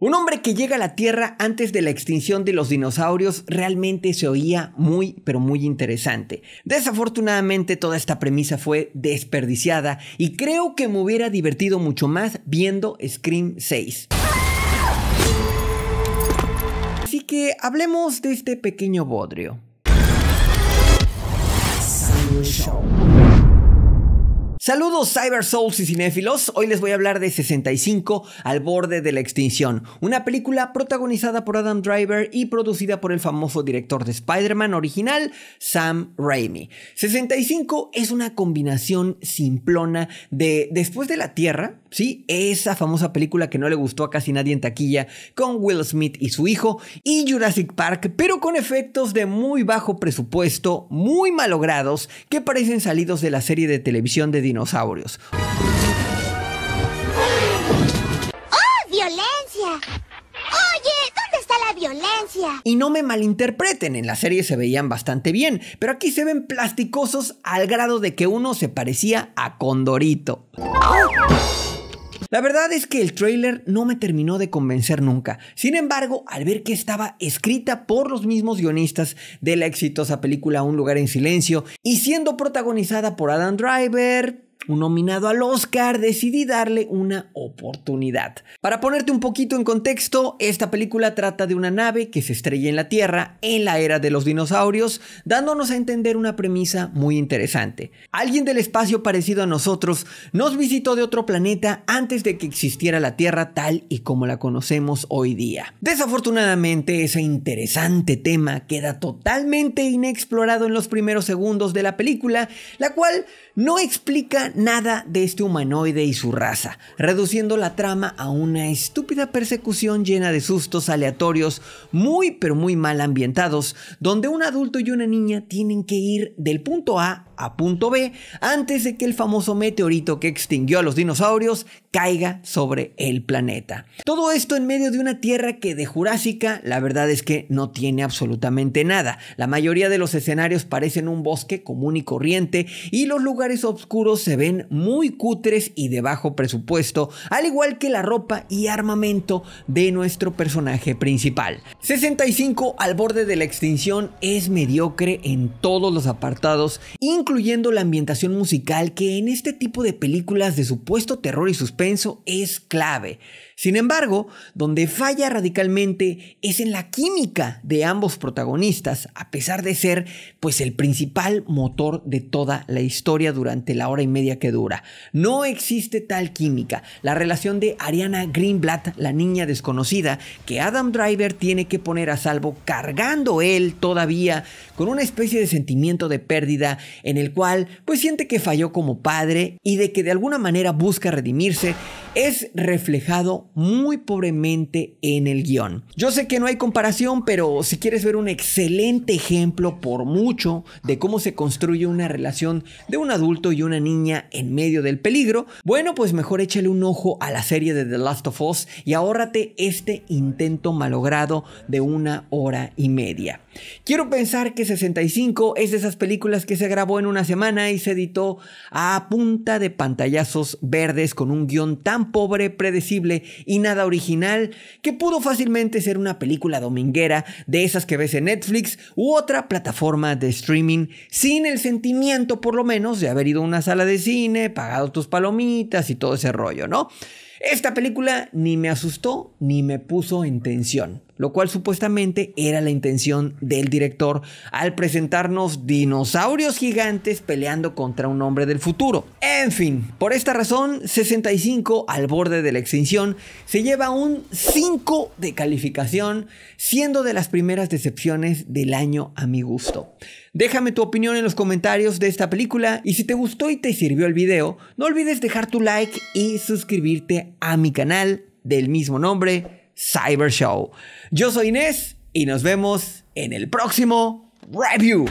Un hombre que llega a la Tierra antes de la extinción de los dinosaurios realmente se oía muy, pero muy interesante. Desafortunadamente toda esta premisa fue desperdiciada y creo que me hubiera divertido mucho más viendo Scream 6. Así que hablemos de este pequeño bodrio. Saludos Cyber Souls y cinéfilos, hoy les voy a hablar de 65 al borde de la extinción, una película protagonizada por Adam Driver y producida por el famoso director de Spider-Man original, Sam Raimi. 65 es una combinación simplona de Después de la Tierra, sí, esa famosa película que no le gustó a casi nadie en taquilla con Will Smith y su hijo, y Jurassic Park, pero con efectos de muy bajo presupuesto, muy malogrados, que parecen salidos de la serie de televisión de Dino ¡Oh, violencia! violencia. Y no me malinterpreten, en la serie se veían bastante bien, pero aquí se ven plasticosos al grado de que uno se parecía a Condorito. La verdad es que el trailer no me terminó de convencer nunca. Sin embargo, al ver que estaba escrita por los mismos guionistas de la exitosa película Un lugar en silencio y siendo protagonizada por Adam Driver, un nominado al Oscar, decidí darle una oportunidad. Para ponerte un poquito en contexto, esta película trata de una nave que se estrella en la Tierra en la era de los dinosaurios, dándonos a entender una premisa muy interesante. Alguien del espacio parecido a nosotros nos visitó de otro planeta antes de que existiera la Tierra tal y como la conocemos hoy día. Desafortunadamente, ese interesante tema queda totalmente inexplorado en los primeros segundos de la película, la cual no explica nada de este humanoide y su raza, reduciendo la trama a una estúpida persecución llena de sustos aleatorios, muy pero muy mal ambientados, donde un adulto y una niña tienen que ir del punto A a punto B antes de que el famoso meteorito que extinguió a los dinosaurios caiga sobre el planeta. Todo esto en medio de una tierra que de Jurásica la verdad es que no tiene absolutamente nada. La mayoría de los escenarios parecen un bosque común y corriente y los lugares oscuros se ven muy cutres y de bajo presupuesto, al igual que la ropa y armamento de nuestro personaje principal. 65 al borde de la extinción es mediocre en todos los apartados, incluyendo la ambientación musical que en este tipo de películas de supuesto terror y suspenso es clave. Sin embargo, donde falla radicalmente es en la química de ambos protagonistas, a pesar de ser pues el principal motor de toda la historia durante la hora y media que dura. No existe tal química. La relación de Ariana Greenblatt, la niña desconocida, que Adam Driver tiene que poner a salvo cargando él todavía con una especie de sentimiento de pérdida en el cual pues siente que falló como padre y de que de alguna manera busca redimirse, es reflejado muy pobremente en el guión. Yo sé que no hay comparación, pero si quieres ver un excelente ejemplo por mucho de cómo se construye una relación de un adulto y una niña en medio del peligro, bueno, pues mejor échale un ojo a la serie de The Last of Us y ahórrate este intento malogrado de una hora y media. Quiero pensar que 65 es de esas películas que se grabó en una semana y se editó a punta de pantallazos verdes con un guión tan pobre, predecible y nada original que pudo fácilmente ser una película dominguera de esas que ves en Netflix u otra plataforma de streaming sin el sentimiento por lo menos de haber ido a una sala de cine cine, pagado tus palomitas y todo ese rollo, ¿no? Esta película ni me asustó ni me puso en tensión lo cual supuestamente era la intención del director al presentarnos dinosaurios gigantes peleando contra un hombre del futuro. En fin, por esta razón, 65 al borde de la extinción se lleva un 5 de calificación, siendo de las primeras decepciones del año a mi gusto. Déjame tu opinión en los comentarios de esta película y si te gustó y te sirvió el video, no olvides dejar tu like y suscribirte a mi canal del mismo nombre Cyber Show. Yo soy Inés y nos vemos en el próximo review.